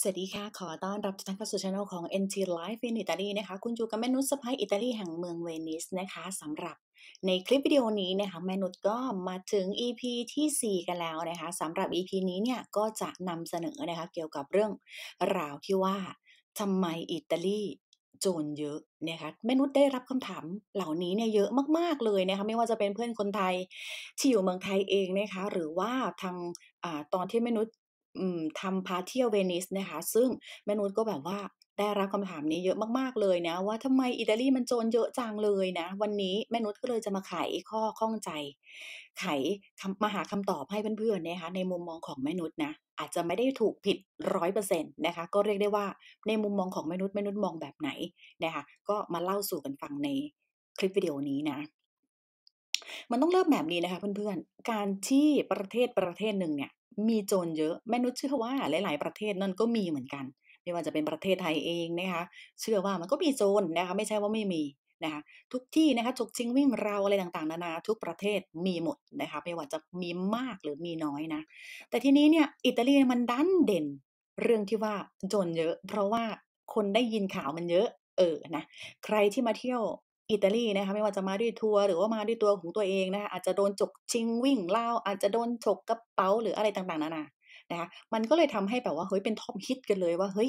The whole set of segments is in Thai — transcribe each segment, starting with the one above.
สวัสดีค่ะ ขอต้อนรับทุกท่านเข้าสู่ช่องของ NT Life in Italy นะคะ คุณอยู่กับแม่นุชสะพายอิตาลีแห่งเมืองเวนิสนะคะสำหรับในคลิปวิดีโอนี้นะคะแม่นุชก็มาถึง EP ที่ 4 กันแล้วนะคะสำหรับ EP นี้เนี่ยก็จะนำเสนอนะคะเกี่ยวกับเรื่องราวที่ว่าทำไมอิตาลีโจรเยอะนะคะแม่นุชได้รับคำถามเหล่านี้เนี่ยเยอะมากๆเลยนะคะ ไม่ว่าจะเป็นเพื่อนคนไทยที่อยู่เมืองไทยเองนะคะ หรือว่าทางอตอนที่แม่นุชทำพาเที่ยวเวนิสนะคะซึ่งแม่นุชก็แบบว่าได้รับคำถามนี้เยอะมากๆเลยนะว่าทำไมอิตาลีมันโจรเยอะจังเลยนะวันนี้แม่นุชก็เลยจะมาไขข้อข้องใจ ไขมาหาคำตอบให้เพื่อนๆนะคะในมุมมองของแม่นุชนะอาจจะไม่ได้ถูกผิดร้อยเปอร์เซ็นต์นะคะก็เรียกได้ว่าในมุมมองของแม่นุชแม่นุชมองแบบไหนนะคะก็มาเล่าสู่กันฟังในคลิปวิดีโอนี้นะมันต้องเริ่มแบบนี้นะคะเพื่อนๆการที่ประเทศประเทศหนึ่งเนี่ยมีโจรเยอะแม่นุชเชื่อว่าหลาย ๆประเทศนั่นก็มีเหมือนกัน ไม่ว่าจะเป็นประเทศไทยเองนะคะ เชื่อว่ามันก็มีโจรนะคะ ไม่ใช่ว่าไม่มีนะคะ ทุกที่นะคะจกชิงวิ่งราวอะไรต่าง ๆนานาทุกประเทศมีหมดนะคะ ไม่ว่าจะมีมากหรือมีน้อยนะ แต่ทีนี้เนี่ย อิตาลีมันดันเด่นเรื่องที่ว่าโจรเยอะ เพราะว่าคนได้ยินข่าวมันเยอะ เออ นะ ใครที่มาเที่ยวอิตาลีนะคะไม่ว่าจะมาด้วยทัวร์หรือว่ามาด้วยตัวของตัวเองนะคะอาจจะโดนจกชิงวิ่งเล่าอาจจะโดนฉกกระเป๋าหรืออะไรต่างๆ นานา นะคะมันก็เลยทำให้แบบว่าเฮ้ยเป็นท็อปฮิตกันเลยว่าเฮ้ย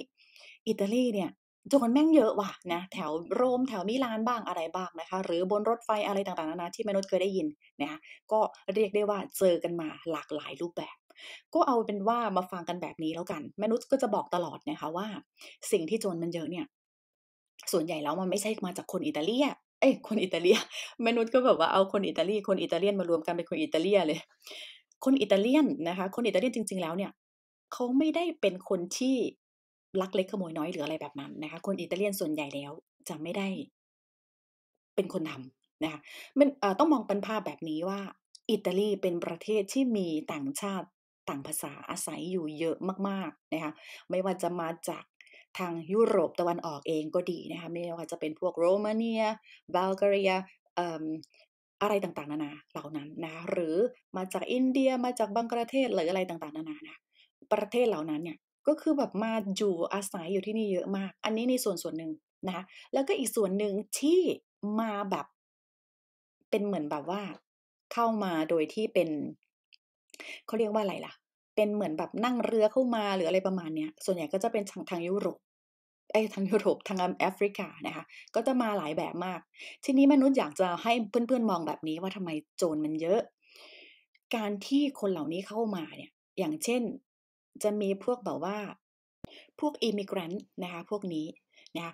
อิตาลีเนี่ยโจรแม่งเยอะว่ะนะแถวโรมแถวมิลานบ้างอะไรบ้างนะคะหรือบนรถไฟอะไรต่างๆนานาที่มนุษย์เคยได้ยินนะคะก็เรียกได้ว่าเจอกันมาหลากหลายรูปแบบ ก็เอาเป็นว่ามาฟังกันแบบนี้แล้วกัน มนุษย์ก็จะบอกตลอดนะคะว่าสิ่งที่โจรมันเยอะเนี่ยส่วนใหญ่แล้วมันไม่ใช่มาจากคนอิตาลีะอ้คนอิตาเลีย มนุษย์ก็แบบว่าเอาคนอิตาลี คนอิตาเลียนมารวมกันเป็นคนอิตาเลียเลย คนอิตาเลียนนะคะ คนอิตาเลียนจริงๆแล้ว เนี่ยเขาไม่ได้เป็นคนที่ลักเล็กขโมยน้อยหรืออะไรแบบนั้นนะคะ คนอิตาเลียนส่วนใหญ่แล้ว จะไม่ได้เป็นคนทำานะคะมันต้องมองเป็นภาพแบบนี้ว่า อิตาลีเป็นประเทศที่มีต่างชาติต่างภาษาอาศัยอยู่เยอะมากๆนะคะ ไม่ว่าจะมาจากทางยุโรปตะวันออกเองก็ดีนะคะไม่ว่าจะเป็นพวกโรมาเนีย บัลแกเรียอะไรต่างๆ นานาเหล่านั้นนะ หรือมาจากอินเดียมาจากบังกลาเทศหรืออะไรต่าง ๆ นานานะประเทศเหล่านั้นเนี่ยก็คือแบบมาอยู่อาศัยอยู่ที่นี่เยอะมาก อันนี้ในส่วนส่วนหนึ่งนะะแล้วก็อีกส่วนหนึ่งที่มาแบบ เป็นเหมือนแบบว่าเข้ามาโดยที่เป็นเขาเรียกว่าอะไรล่ะ เป็นเหมือนแบบนั่งเรือเข้ามาหรืออะไรประมาณเนี้ยส่วนใหญ่ก็จะเป็นทางทางยุโรปไอ้ทางยุโรปทางแอฟริกานะคะก็จะมาหลายแบบมาก ทีนี้มนุษย์อยากจะให้เพื่อน ๆมองแบบนี้ว่าทำไมโจรมันเยอะ การที่คนเหล่านี้เข้ามาเนี่ย อย่างเช่น จะมีพวกแบบว่า พวกอิมิเกรนต์นะคะพวกนี้นะคะ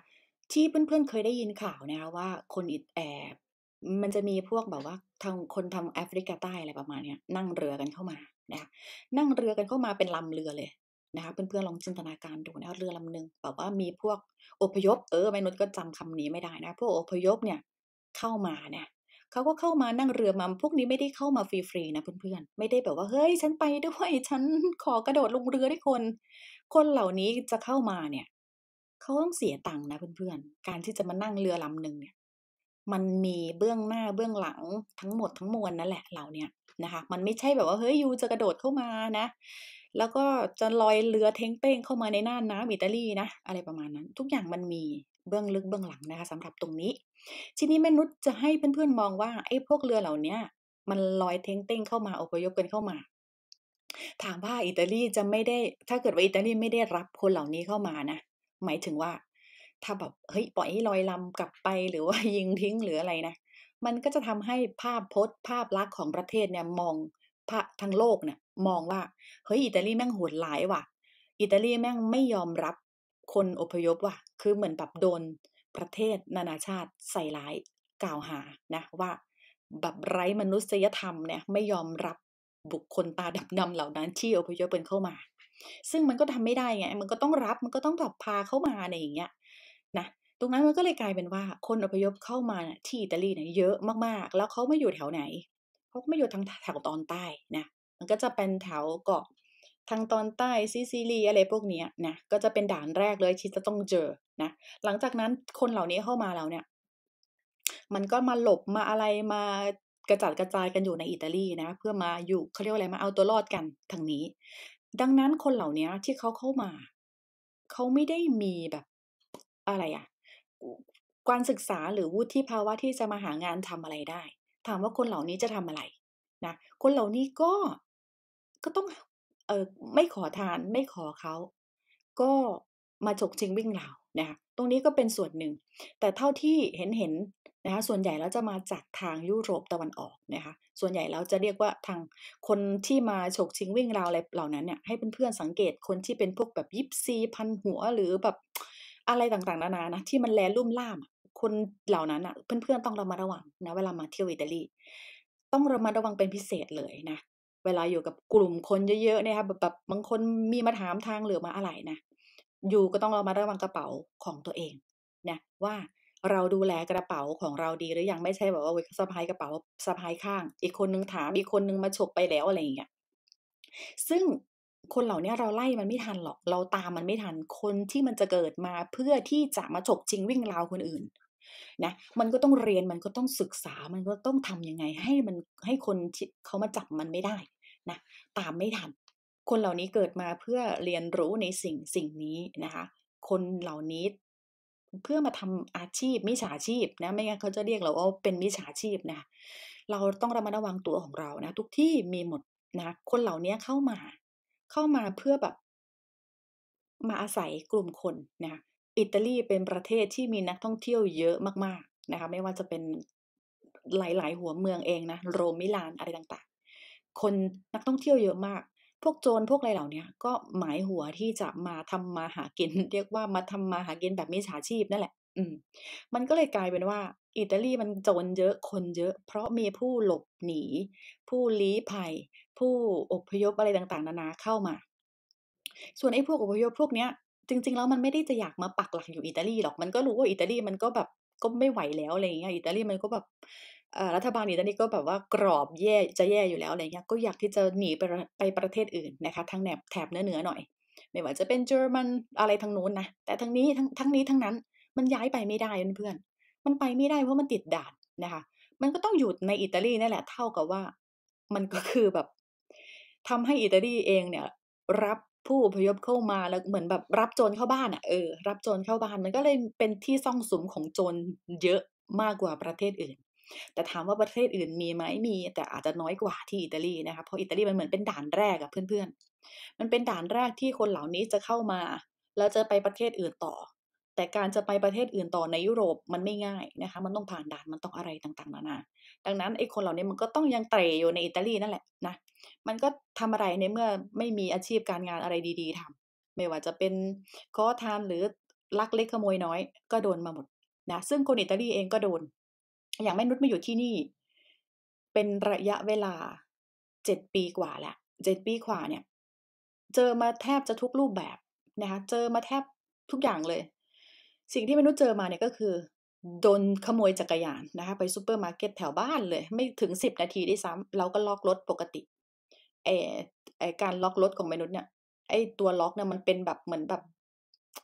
ที่เพื่อนๆเคยได้ยินข่าวนะคะว่าคนอิดแอบมันจะมีพวกแบบว่าทางคนทางแอฟริกาใต้อะไรประมาณเนี้ย นั่งเรือกันเข้ามานะคะนั่งเรือกันเข้ามาเป็นลำเรือเลยนะคะเพื่อนๆ ลองจินตนาการดูนะเรือลำหนึ่งแบบว่ามีพวกอพยพเออไม่นุชก็จำคำนี้ไม่ได้นะ พวกอพยพเนี่ย เข้ามาเนี่ยเขาก็เข้ามานั่งเรือมาพวกนี้ไม่ได้เข้ามาฟรีๆนะเพื่อนๆไม่ได้แบบว่าเฮ้ย ฉันไปด้วยฉันขอกระโดดลงเรือด้วยคน คนเหล่านี้จะเข้ามาเนี่ยเขาต้องเสียตังค์นะเพื่อนๆการที่จะมานั่งเรือลำหนึ่งเนี่ยมันมีเบื้องหน้าเบื้องหลังทั้งหมดทั้งมวลนั่นแหละเราเนี่ยนะคะมันไม่ใช่แบบว่าเฮ้ยยูจะกระโดดเข้ามานะ แล้วก็จะลอยเรือเท้งเป้งเข้ามาในน่านน้ำอิตาลีนะอะไรประมาณนั้น ทุกอย่างมันมีเบื้องลึกเบื้องหลังนะคะสำหรับตรงนี้ ทีนี้แม่นุชจะให้เพื่อนๆมองว่าไอ้พวกเรือเหล่านี้มันลอยเท้งเต้งเข้ามาอพยพกันเข้ามา ถามว่าอิตาลีจะไม่ได้ ถ้าเกิดว่าอิตาลีไม่ได้รับคนเหล่านี้เข้ามานะหมายถึงว่าถ้าแบบเฮ้ย ปล่อยให้ลอยลำกลับไปหรือว่ายิงทิ้ง หรืออะไรนะ มันก็จะทำให้ภาพพจน์ภาพลักษณ์ของประเทศเนี่ยมองภาทั้งโลกเนี่ยมองว่า เฮ้ย อิตาลีแม่งโหดหลายว่ะ อิตาลีแม่งไม่ยอมรับคนอพยพว่ะ คือเหมือนแบบโดนประเทศนานาชาติใส่ร้ายกล่าวหานะ ว่า แบบไร้มนุษยธรรมเนี่ยไม่ยอมรับบุคคลตาดำดำเหล่านั้นที่อพยพเป็นเข้ามา ซึ่งมันก็ทำไม่ได้ไง มันก็ต้องรับ มันก็ต้องแบบพาเข้ามาในอย่างเงี้ยนะตรงนั้นมันก็เลยกลายเป็นว่า คนอพยพเข้ามาที่อิตาลีเนี่ยเยอะมากๆ แล้วเขาไม่อยู่แถวไหนเขาไม่อยู่ทางแถวตอนใต้นะ มันก็จะเป็นแถวเกาะทางตอนใต้ซิซิลีอะไรพวกนี้นะก็จะเป็นด่านแรกเลยที่จะต้องเจอนะหลังจากนั้นคนเหล่านี้เข้ามาแล้วเนี่ย มันก็มาหลบมาอะไรมากระจัดกระจายกันอยู่ในอิตาลีนะเพื่อมาอยู่เขาเรียกอะไรมาเอาตัวรอดกันทางนี้ ดังนั้นคนเหล่านี้ที่เขาเข้ามาเขาไม่ได้มีแบบอะไรอะการศึกษาหรือวุฒิภาวะที่จะมาหางานทำอะไรได้ ถามว่าคนเหล่านี้จะทำอะไรนะ คนเหล่านี้ก็ ก็ต้อง เออ ไม่ขอทาน ไม่ขอเขา ก็มาฉกชิงวิ่งราวนานะตรงนี้ก็เป็นส่วนหนึ่ง แต่เท่าที่เห็นเห็นนะคะส่วนใหญ่แล้วจะมาจากทางยุโรปตะวันออกนะคะ ส่วนใหญ่แล้วจะเรียกว่าทางคนที่มาฉกชิงวิ่งราวอะไรเหล่านั้นเนี่ย ให้เพื่อนๆสังเกตคนที่เป็นพวกแบบยิปซีพันหัว หรือแบบอะไรต่าง ๆ นานานะ ที่มันแลลุ่มล่าม คนเหล่านั้นอ่ะเพื่อนๆต้องระมัดระวังนะ เวลามาเที่ยวอิตาลีต้องระมัดระวังเป็นพิเศษเลยนะเวลาอยู่กับกลุ่มคนเยอะๆเนี่ยค่ะแบบบางคนมีมาถามทางหรือมาอะไรนะอยู่ก็ต้องเรามาระวังกระเป๋าของตัวเองนะ ว่าเราดูแลกระเป๋าของเราดีหรือยังไม่ใช่แบบว่าสะพายกระเป๋าสะพายข้าง อีกคนนึงถามอีกคนนึงมาฉกไปแล้วอะไรอย่างเงี้ยซึ่งคนเหล่านี้เราไล่มันไม่ทันหรอก เราตามมันไม่ทัน คนที่มันจะเกิดมาเพื่อที่จะมาฉกจริงวิ่งราวคนอื่นนะ มันก็ต้องเรียน มันก็ต้องศึกษา มันก็ต้องทํำยังไงให้มันให้คนเขามาจับมันไม่ได้นะ ตามไม่ทัน คนเหล่านี้เกิดมาเพื่อเรียนรู้ในสิ่งสิ่งนี้นะคะ คนเหล่านี้เพื่อมาทำอาชีพมิจฉาชีพ นะ ไม่งั้นเขาจะเรียกเราว่าเป็นมิจฉาชีพนะเราต้องระมัดระวังตัวของเรานะ ทุกที่มีหมดนะ คนเหล่านี้เข้ามาเข้ามาเพื่อแบบ มาอาศัยกลุ่มคนนะคะอิตาลีเป็นประเทศที่มีนักท่องเที่ยวเยอะมากๆนะคะ ไม่ว่าจะเป็นหลายๆหัวเมืองเองนะ โรมมิลานอะไรต่าง ๆ คนนักท่องเที่ยวเยอะมาก พวกโจรพวกอะไรเหล่านี้ก็หมายหัวที่จะมาทำมาหากิน เรียกว่ามาทำมาหากินแบบมิจฉาชีพนั่นแหละอืมมันก็เลยกลายเป็นว่าอิตาลีมันโจรเยอะคนเยอะ เพราะมีผู้หลบหนี ผู้ลี้ภัย ผู้อพยพอะไรต่าง ๆ นานาเข้ามา ส่วนไอ้พวกอพยพพวกเนี้ยจริงๆแล้วมันไม่ได้จะอยากมาปักหลักอยู่อิตาลีหรอกมันก็รู้ว่าอิตาลีมันก็แบบก็ไม่ไหวแล้วอะไรเงี้ยอิตาลีมันก็แบบรัฐบาลอิตาลีก็แบบว่ากรอบแย่จะแย่อยู่แล้วอะไรเงี้ยก็อยากที่จะหนีไปไปประเทศอื่นนะคะ ทางแถบแถบเนื้อเนื้อหน่อยไม่ว่าจะเป็นเยอรมันอะไรทางนู้นนะแต่ทั้งนี้ทั้งทั้งนี้ทั้งนั้นมันย้ายไปไม่ได้เพื่อน มันไปไม่ได้เพราะมันติดด่านนะคะ มันก็ต้องอยู่ในอิตาลีนั่นแหละเท่ากับว่า มันก็คือแบบ ทำให้อิตาลีเองเนี่ย รับผู้พยพเข้ามาแล้วเหมือนแบบรับโจรเข้าบ้านอะ่ะเออรับโจรเข้าบ้านมันก็เลยเป็นที่ซ่องสุมของโจรเยอะมากกว่าประเทศอื่น แต่ถามว่าประเทศอื่นมีไหมมี แต่อาจจะน้อยกว่าที่อิตาลีนะคะเพราะอิตาลีมันเหมือนเป็นด่านแรกอะเพื่อนๆมันเป็นด่านแรกที่คนเหล่านี้จะเข้ามาแล้วจะไปประเทศอื่นต่อแต่การจะไปประเทศอื่นต่อในยุโรปมันไม่ง่ายนะคะมันต้องผ่านด่านมันต้องอะไรต่างๆนานาดังนั้นไอ้คนเหล่านี้มันก็ต้องยังเตะอยู่ในอิตาลีนั่นแหละนะมันก็ทำอะไรในเมื่อไม่มีอาชีพการงานอะไรดี ๆ ทำ ไม่ว่าจะเป็นขอทานหรือลักเล็กขโมยน้อย ก็โดนมาหมดนะซึ่งคนอิตาลีเองก็โดน อย่างแม่นุชมาอยู่ที่นี่ เป็นระยะเวลาเจ็ดปีกว่าแหละเจ็ดปีกว่าเนี่ยเจอมาแทบจะทุกรูปแบบนะคะเจอมาแทบทุกอย่างเลยสิ่งที่มนุษย์เจอมาเนี่ยก็คือโดนขโมยจักรยานนะคะไปซูเปอร์มาร์เก็ตแถวบ้านเลย ไม่ถึงสิบนาทีได้ซ้ำเราก็ล็อกรถปกติไอไอการล็อกรถของมนุษย์เนี่ยไอตัวล็อกเนี่ยมันเป็นแบบเหมือนแบบ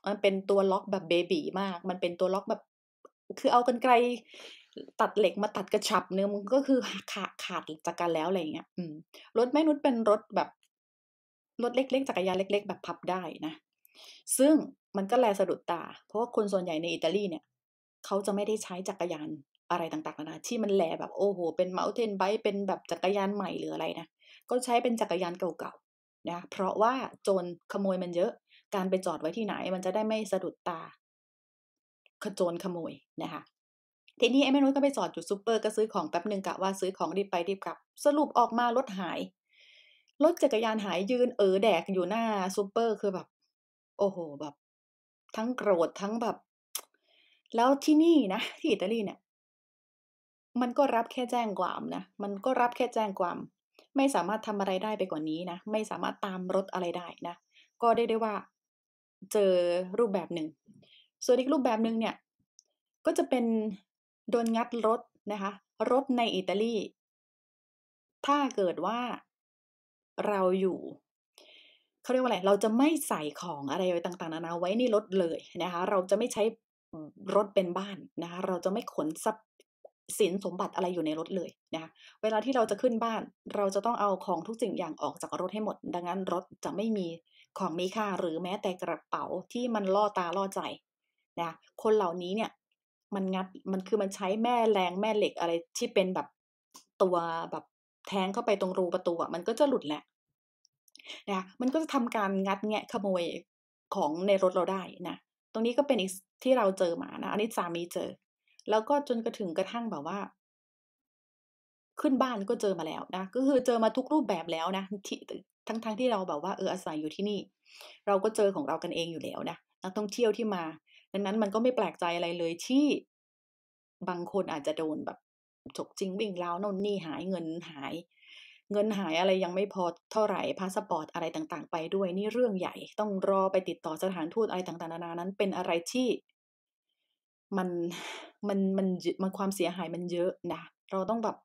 มันเป็นตัวล็อกแบบเบบีมาก มันเป็นตัวล็อกแบบ คือเอากันไกลตัดเหล็กมาตัดกระชับ เนื้อมันก็คือขาดขาดจากกันแล้วอะไรเงี้ยอืมรถแม่นุชเป็นรถแบบรถเล็กๆจักรยานเล็ก ๆ แบบพับได้นะซึ่งมันก็แลสะดุดตา เพราะว่าคนส่วนใหญ่ในอิตาลีเนี่ยเขาจะไม่ได้ใช้จักรยานอะไรต่างๆนานที่มันแลแบบโอ้โห เป็นเมาส์เทนไบเป็นแบบจักรยานใหม่หรืออะไรนะก็ใช้เป็นจักรยานเก่าๆนะเพราะว่าโจรขโมยมันเยอะ การไปจอดไว้ที่ไหนมันจะได้ไม่สะดุดตาขโจรขโมยนะคะ ทีนี้ไอ้แม่นุ้ยก็ไปจอดจุดซูเปอร์ก็ซื้อของแป๊บหนึ่งกะว่าซื้อของรีบไปรีบกลับ สรุปออกมารถหาย รถจักรยานหายยืนเออแดกอยู่หน้าซูเปอร์คือแบบโอ้โห แบบ ทั้งโกรธทั้งแบบ แล้วที่นี่นะที่อิตาลีเนี่ย มันก็รับแค่แจ้งความนะ มันก็รับแค่แจ้งความ ไม่สามารถทำอะไรได้ไปกว่านี้นะไม่สามารถตามรถอะไรได้นะก็ได้ได้ว่า เจอรูปแบบหนึ่งส่วนอีกรูปแบบหนึ่งเนี่ย ก็จะเป็น โดนงัดรถนะคะ รถในอิตาลีถ้าเกิดว่าเราอยู่เขาเรียกว่าอะไร เราจะไม่ใส่ของอะไรต่างๆนานาไว้ในรถเลยนะคะ เราจะไม่ใช้รถเป็นบ้านนะคะ เราจะไม่ขนทรัพย์สินสมบัติอะไรอยู่ในรถเลยนะคะเวลาที่เราจะขึ้นบ้าน เราจะต้องเอาของทุกสิ่งอย่างออกจากรถให้หมด ดังนั้นรถจะไม่มีของมีค่าหรือแม้แต่กระเป๋าที่มันล่อตาล่อใจนะคนเหล่านี้เนี่ยมันงัดมันคือมันใช้แม่แรงแม่เหล็กอะไรที่เป็นแบบตัวแบบแทงเข้าไปตรงรูประตูอ่ะมันก็จะหลุดแหละนะมันก็จะทำการงัดแงะขโมยของในรถเราได้นะ ตรงนี้ก็เป็นอีกที่เราเจอมานะอันนี้สามีเจอ แล้วก็จนกระถึงกระทั่งแบบว่า ขึ้นบ้านก็เจอมาแล้วนะ ก็คือเจอมาทุกรูปแบบแล้วนะที่ทั้งๆทที่เราแบบว่าเอออาศัยอยู่ที่นี่ เราก็เจอของเรากันเองอยู่แล้วนะนักท่องเที่ยวที่มา ดังนั้นมันก็ไม่แปลกใจอะไรเลยที่บางคนอาจจะโดนแบบฉกจริงวิ่งเล้าโน่นนี่หายเงินหายเงินหายอะไรยังไม่พอเท่าไหร่ พาสปอร์ตอะไรต่าง ๆ ไปด้วย นี่เรื่องใหญ่ ต้องรอไปติดต่อสถานทูตอะไรต่างๆนานานั้นเป็นอะไรที่ มันมันมันมันความเสียหายมันเยอะนะเราต้องแบบ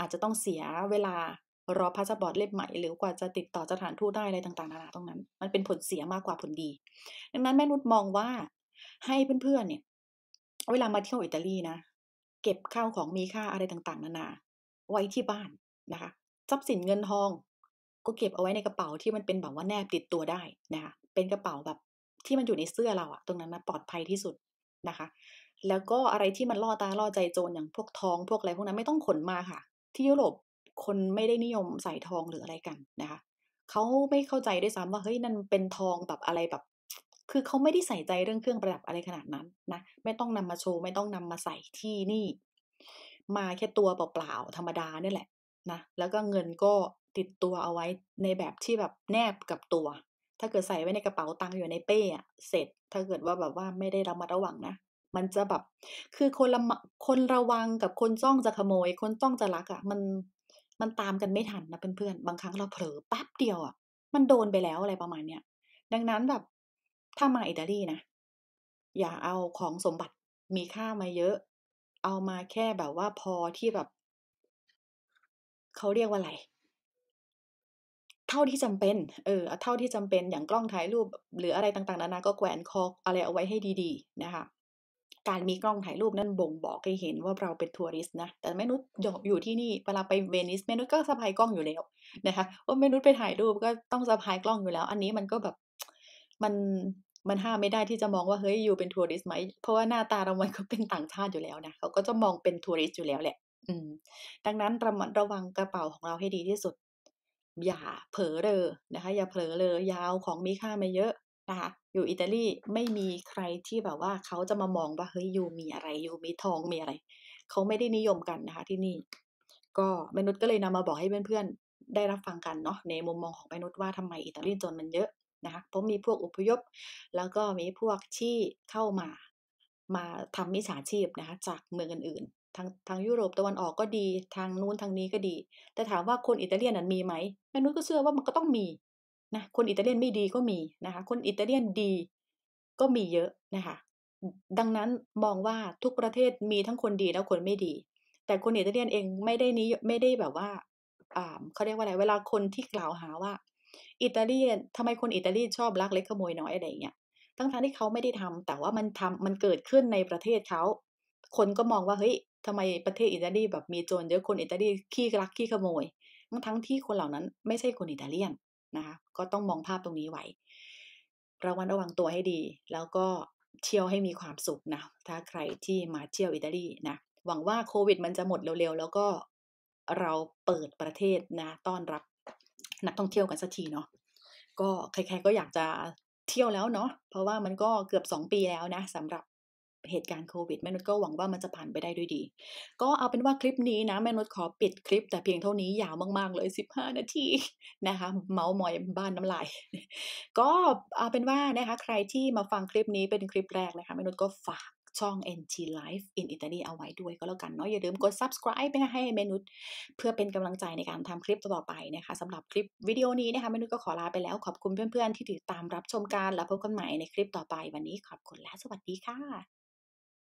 อาจจะต้องเสียเวลา รอพาสปอร์ตเล่มใหม่หรือกว่าจะติดต่อสถานทูตได้อะไรต่างๆนานาตรงนั้น มันเป็นผลเสียมากกว่าผลดีดังนั้นแม่นุชมองว่า ให้เพื่อนๆเนี่ย เวลามาเที่ยวอิตาลีนะเก็บข้าวของมีค่าอะไรต่าง ๆ นานา ไว้ที่บ้านนะคะทรัพย์สินเงินทองก็เก็บเอาไว้ในกระเป๋าที่มันเป็นแบบว่าแนบติดตัวได้นะคะเป็นกระเป๋าแบบที่มันอยู่ในเสื้อเราอะตรงนั้นนะปลอดภัยที่สุดนะคะ แล้วก็อะไรที่มันล่อตาล่อใจโจรอย่างพวกทองพวกอะไรพวกนั้นไม่ต้องขนมาค่ะ ที่ยุโรปคนไม่ได้นิยมใส่ทองหรืออะไรกันนะคะเขาไม่เข้าใจด้วยซ้ำว่าเฮ้ยนั่นเป็นทองแบบอะไรแบบ คือเขาไม่ได้ใส่ใจเรื่องเครื่องประดับอะไรขนาดนั้นนะไม่ต้องนำมาโชว์ไม่ต้องนำมาใส่ที่นี่ มาแค่ตัวเปล่าๆธรรมดาเนี่ยแหละนะแล้วก็เงินก็ติดตัวเอาไว้ในแบบที่แบบแนบกับตัว ถ้าเกิดใส่ไว้ในกระเป๋าตังค์อยู่ในเป้อะเสร็จถ้าเกิดว่าแบบว่าไม่ได้ระมัดระวังนะ มันจะแบบคือคนละคนระวังกับคนจ้องจะขโมย คนจ้องจะลักอะ่ะมันมันตามกันไม่ทันนะเพื่อนๆบางครั้งเราเผลอแป๊บเดียวอะ่ะมันโดนไปแล้วอะไรประมาณเนี้ยดังนั้นแบบถ้ามาอิตาลีนะอย่าเอาของสมบัติมีค่ามาเยอะ เอามาแค่แบบว่าพอที่แบบเขาเรียกว่าอะไร เท่าที่จำเป็น เออ เท่าที่จำเป็น อย่างกล้องถ่ายรูป หรืออะไรต่างๆนานาก็แกวนคออะไรเอาไว้ให้ดีๆ นะคะ การมีกล้องถ่ายรูปนั่นบ่งบอกให้เห็นว่าเราเป็นทัวริสต์นะ แต่แม่นุชอยู่ที่นี่ เวลาไปเวนิสแม่นุชก็สะพายกล้องอยู่แล้วนะคะว่าแม่นุชไปถ่ายรูปก็ต้องสะพายกล้องอยู่แล้ว อันนี้มันก็แบบมันมันห้ามไม่ได้ที่จะมองว่าเฮ้ยอยู่เป็นทัวริสต์ไหมเพราะว่าหน้าตาเรามันก็เป็นต่างชาติอยู่แล้วนะ เขาก็จะมองเป็นทัวริสต์อยู่แล้วแหละอืมดังนั้นระมัดระวังกระเป๋าของเราให้ดีที่สุด อย่าเผลอเลอนะคะ อย่าเผลอเลอยาวของมีค่ามาเยอะนะคะ อยู่อิตาลีไม่มีใครที่แบบว่า เขาจะมามองว่าเฮ้ยยูมีอะไรยูมีทองมีอะไร เขาไม่ได้นิยมกันนะคะที่นี่ ก็มนุษย์ก็เลยนำมาบอกให้เพื่อนๆได้รับฟังกันเนาะในมุมมองของมนุษย์ว่าทำไมอิตาลีจนมันเยอะนะคะเพราะมีพวกอุปยพ แล้วก็มีพวกที่เข้ามามาทำมิจฉาชีพนะคะจากเมืองอื่นทางทางยุโรปตะวันออกก็ดี ทางนู้นทางนี้ก็ดี แต่ถามว่าคนอิตาเลียนนั้นมีไหมแม่นุ้ยก็เชื่อว่ามันก็ต้องมีนะ คนอิตาเลียนไม่ดีก็มีนะคะคนอิตาเลียนดีก็มีเยอะนะคะ ดังนั้นมองว่าทุกประเทศมีทั้งคนดีและคนไม่ดี แต่คนอิตาเลียนเองไม่ได้นี้ไม่ได้แบบว่าอ่าเขาเรียกว่าอะไรเวลาคนที่กล่าวหาว่าอิตาเลียนทำไมคนอิตาลีชอบลักเล็กขโมยน้อยอะไรเงี้ยทั้งงที่เขาไม่ได้ทำ แต่ว่ามันทำมันเกิดขึ้นในประเทศเขาคนก็มองว่าเฮ้ยทำไมประเทศอิตาลีแบบมีโจรเยอะคนอิตาลีขี้รักขี้ขโมย ทั้งทั้งที่คนเหล่านั้นไม่ใช่คนอิตาเลียนนะคะก็ต้องมองภาพตรงนี้ไว้ระวังระวังตัวให้ดี แล้วก็เที่ยวให้มีความสุขนะถ้าใครที่มาเที่ยวอิตาลีนะหวังว่าโควิดมันจะหมดเร็วๆแล้วก็เราเปิดประเทศนะ ต้อนรับนักท่องเที่ยวกันสักทีเนาะก็ใครๆ ก็อยากจะเที่ยวแล้วเนาะเพราะว่ามันก็เกือบ2ปีแล้วนะสำหรับเหตุการณ์โควิดแม่นุชก็หวังว่ามันจะผ่านไปได้ด้วยดี ก็เอาเป็นว่าคลิปนี้นะแม่นุชขอปิดคลิป แต่เพียงเท่านี้ยาวมากๆเลย 15 นาทีนะคะ เมาส์มอยบ้านน้ำลาย ก็เอาเป็นว่านะคะ ใครที่มาฟังคลิปนี้เป็นคลิปแรกนะคะแม่นุชก็ฝากช่อง NT Life in Italy เอาไว้ด้วยก็แล้วกันเนาะอย่าลืมกด subscribe ให้แม่นุชเพื่อเป็นกำลังใจในการทำคลิปต่อไปนะคะสำหรับคลิปวิดีโอนี้นะคะแม่นุชก็ขอลาไปแล้วขอบคุณเพื่อนๆที่ติดตามรับชมการและพบกันใหม่ในคลิปต่อไป วันนี้ขอบคุณและสวัสดีค่ะ